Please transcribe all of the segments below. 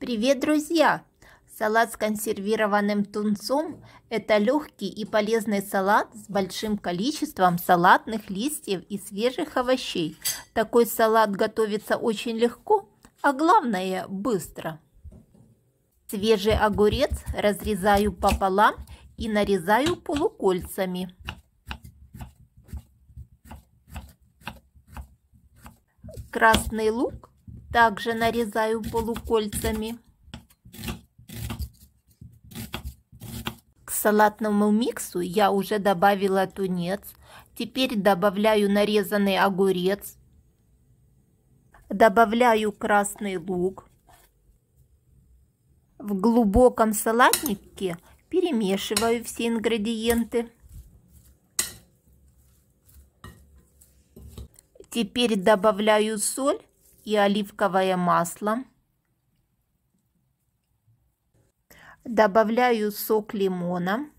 Привет, друзья! Салат с консервированным тунцом – это легкий и полезный салат с большим количеством салатных листьев и свежих овощей. Такой салат готовится очень легко, а главное – быстро. Свежий огурец разрезаю пополам и нарезаю полукольцами. Красный лук также нарезаю полукольцами. К салатному миксу я уже добавила тунец. Теперь добавляю нарезанный огурец. Добавляю красный лук. В глубоком салатнике перемешиваю все ингредиенты. Теперь добавляю соль и оливковое масло. Добавляю сок лимона.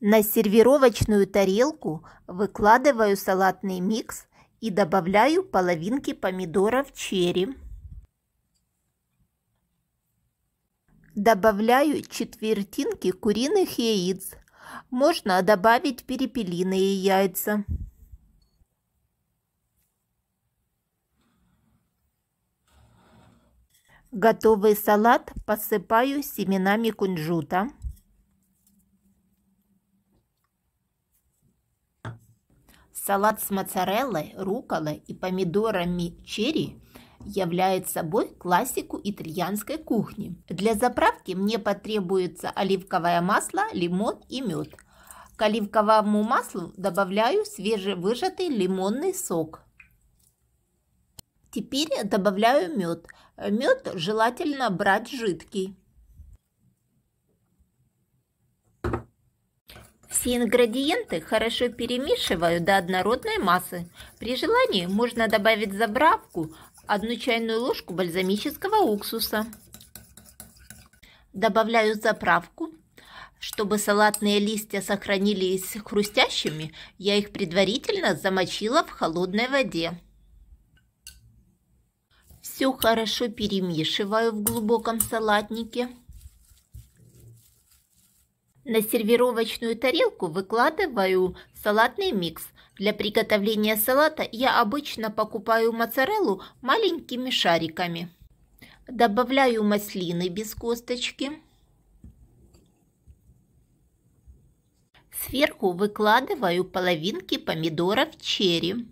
На сервировочную тарелку выкладываю салатный микс и добавляю половинки помидоров черри. Добавляю четвертинки куриных яиц. Можно добавить перепелиные яйца. Готовый салат посыпаю семенами кунжута. Салат с моцареллой, руколой и помидорами черри является собой классику итальянской кухни. Для заправки мне потребуется оливковое масло, лимон и мед. К оливковому маслу добавляю свежевыжатый лимонный сок. Теперь добавляю мед. Мед желательно брать жидкий. Все ингредиенты хорошо перемешиваю до однородной массы. При желании можно добавить заправку – одну чайную ложку бальзамического уксуса. Добавляю заправку. Чтобы салатные листья сохранились хрустящими, я их предварительно замочила в холодной воде. Все хорошо перемешиваю в глубоком салатнике. На сервировочную тарелку выкладываю салатный микс. Для приготовления салата я обычно покупаю моцареллу маленькими шариками. Добавляю маслины без косточки. Сверху выкладываю половинки помидоров черри.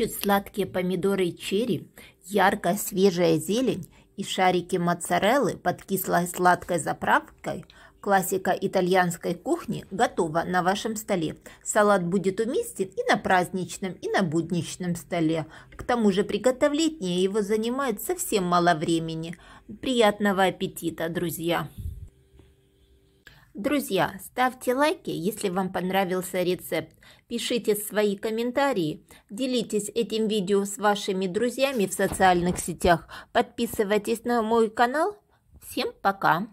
шепчут сладкие помидоры черри, яркая свежая зелень и шарики моцареллы под кислой сладкой заправкой – Классика итальянской кухни готова на вашем столе. Салат будет уместен и на праздничном, и на будничном столе. К тому же приготовление его занимает совсем мало времени. Приятного аппетита, друзья! Друзья, ставьте лайки, если вам понравился рецепт, пишите свои комментарии, делитесь этим видео с вашими друзьями в социальных сетях, подписывайтесь на мой канал. Всем пока!